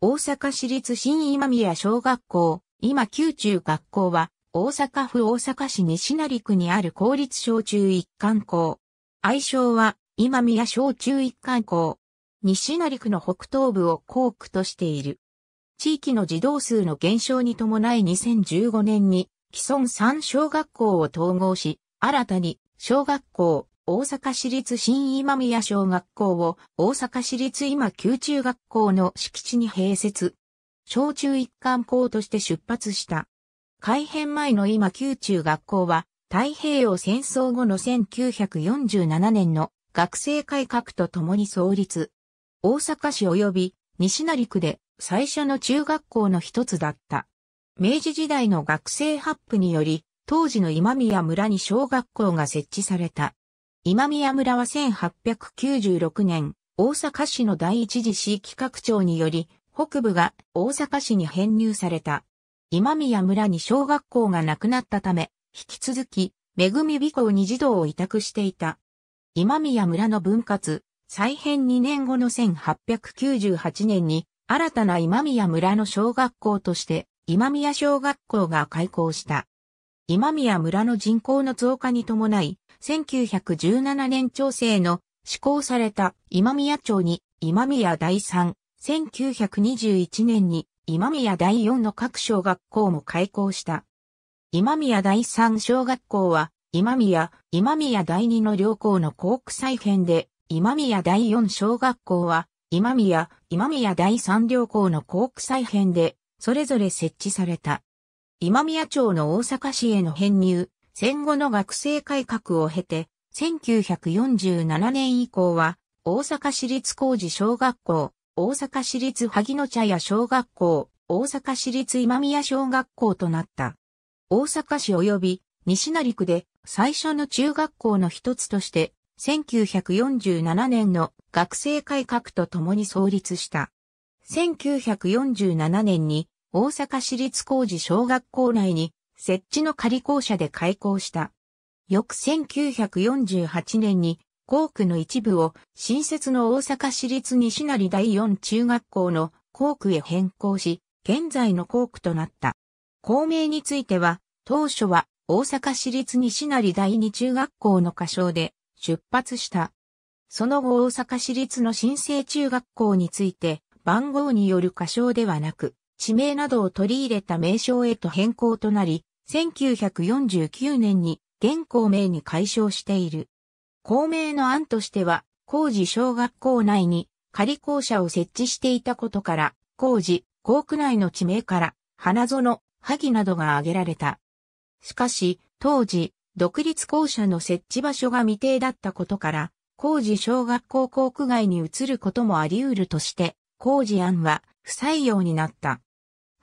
大阪市立新今宮小学校、今宮中学校は、大阪府大阪市西成区にある公立小中一貫校。愛称は、今宮小中一貫校。西成区の北東部を校区としている。地域の児童数の減少に伴い2015年に既存3小学校を統合し、新たに小学校、大阪市立新今宮小学校を大阪市立今宮中学校の敷地に併設。小中一貫校として出発した。改編前の今宮中学校は太平洋戦争後の1947年の学生改革とともに創立。大阪市及び西成区で最初の中学校の一つだった。明治時代の学生発布により、当時の今宮村に小学校が設置された。今宮村は1896年、大阪市の第一次市企画庁により、北部が大阪市に編入された。今宮村に小学校がなくなったため、引き続き、恵み美校に児童を委託していた。今宮村の分割、再編2年後の1898年に、新たな今宮村の小学校として、今宮小学校が開校した。今宮村の人口の増加に伴い、1917年調整の施行された今宮町に今宮第3、1921年に今宮第4の各小学校も開校した。今宮第3小学校は、今宮、今宮第2の両校の校区再編で、今宮第4小学校は、今宮、今宮第3両校の校区再編で、それぞれ設置された。今宮町の大阪市への編入、戦後の学生改革を経て、1947年以降は、大阪市立工事小学校、大阪市立萩野茶屋小学校、大阪市立今宮小学校となった。大阪市及び西成区で最初の中学校の一つとして、1947年の学生改革とともに創立した。1947年に大阪市立工事小学校内に設置の仮校舎で開校した。翌1948年に校区の一部を新設の大阪市立西成第4中学校の校区へ変更し、現在の校区となった。校名については、当初は大阪市立西成第2中学校の歌唱で出発した。その後大阪市立の新生中学校について番号による歌唱ではなく、地名などを取り入れた名称へと変更となり、1949年に現校名に解消している。校名の案としては、工事小学校内に仮校舎を設置していたことから、工事、校区内の地名から、花園、萩などが挙げられた。しかし、当時、独立校舎の設置場所が未定だったことから、工事小学校校区外に移ることもあり得るとして、工事案は不採用になった。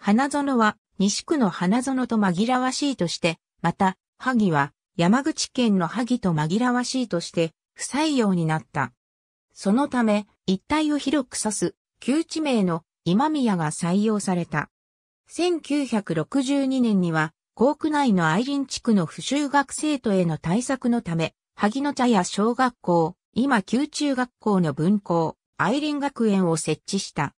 花園は西区の花園と紛らわしいとして、また、萩は山口県の萩と紛らわしいとして、不採用になった。そのため、一帯を広く指す、旧地名の今宮が採用された。1962年には、校区内の愛林地区の不修学生徒への対策のため、萩の茶屋小学校、今旧中学校の分校、愛林学園を設置した。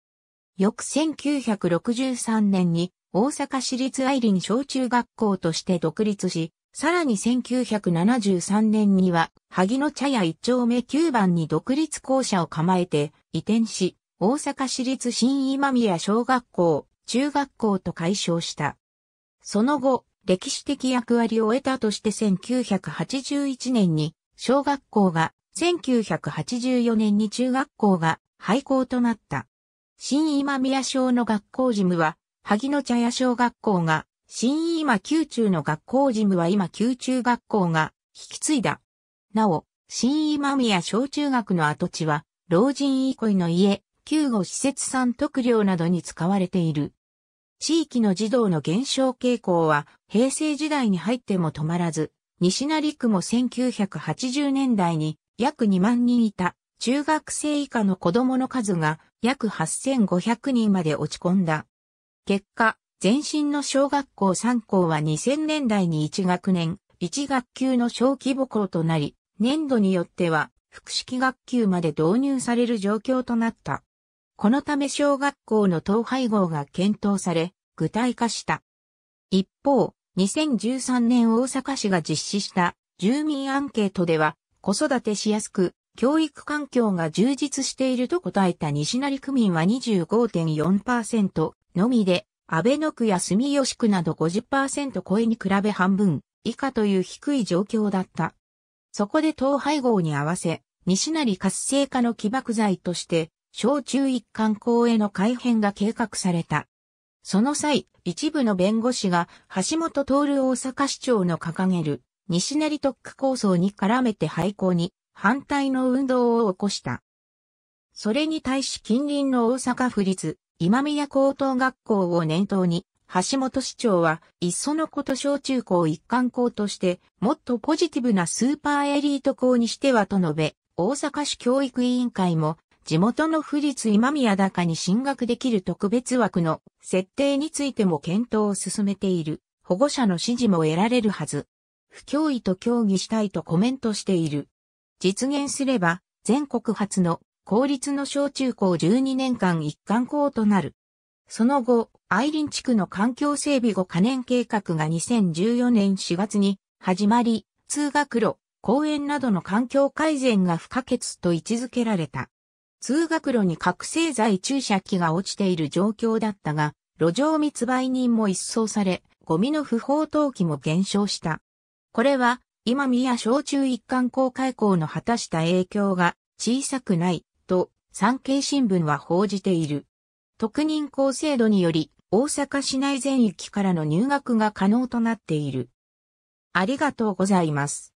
翌1963年に大阪市立愛林小中学校として独立し、さらに1973年には、萩野茶屋一丁目9番に独立校舎を構えて移転し、大阪市立新今宮小学校、中学校と改称した。その後、歴史的役割を得たとして1981年に小学校が、1984年に中学校が廃校となった。新今宮小の学校事務は、萩野茶屋小学校が、新今宮中の学校事務は今宮中学校が引き継いだ。なお、新今宮小中学の跡地は、老人憩いの家、救護施設産特領などに使われている。地域の児童の減少傾向は平成時代に入っても止まらず、西成区も1980年代に約2万人いた中学生以下の子供の数が約8500人まで落ち込んだ。結果、前身の小学校3校は2000年代に1学年、1学級の小規模校となり、年度によっては、複式学級まで導入される状況となった。このため小学校の統廃合が検討され、具体化した。一方、2013年大阪市が実施した住民アンケートでは、子育てしやすく、教育環境が充実していると答えた西成区民は25.4%のみで、安倍野区や住吉区など50%超えに比べ半分以下という低い状況だった。そこで統廃合に合わせ、西成活性化の起爆剤として、小中一貫校への改編が計画された。その際、一部の弁護士が橋本徹大阪市長の掲げる西成特区構想に絡めて廃校に反対の運動を起こした。それに対し近隣の大阪府立今宮高等学校を念頭に、橋本市長はいっそのこと小中高一貫校として、もっとポジティブなスーパーエリート校にしてはと述べ、大阪市教育委員会も、地元の府立今宮高に進学できる特別枠の設定についても検討を進めている。保護者の支持も得られるはず。不教意と協議したいとコメントしている。実現すれば、全国初の公立の小中高12年間一貫校となる。その後、愛林地区の環境整備後可燃計画が2014年4月に始まり、通学路、公園などの環境改善が不可欠と位置づけられた。通学路に覚醒剤注射器が落ちている状況だったが、路上密売人も一掃され、ゴミの不法投棄も減少した。これは今宮小中一貫校開校の果たした影響が小さくないと産経新聞は報じている。特任校制度により大阪市内全域からの入学が可能となっている。ありがとうございます。